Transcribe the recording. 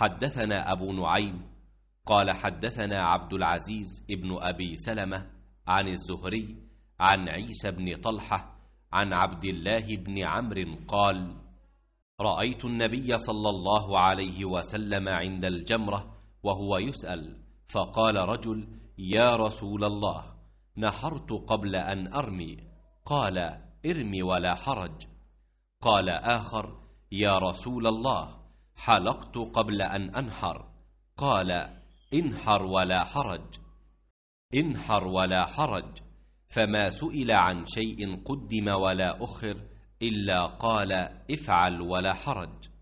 حدثنا أبو نعيم قال حدثنا عبد العزيز ابن أبي سلمة عن الزهري عن عيسى بن طلحة عن عبد الله بن عمرو قال رأيت النبي صلى الله عليه وسلم عند الجمرة وهو يسأل فقال رجل يا رسول الله نحرت قبل أن أرمي قال ارمي ولا حرج قال آخر يا رسول الله حلقت قبل أن أنحر قال انحر ولا حرج انحر ولا حرج فما سئل عن شيء قدم ولا أخر إلا قال افعل ولا حرج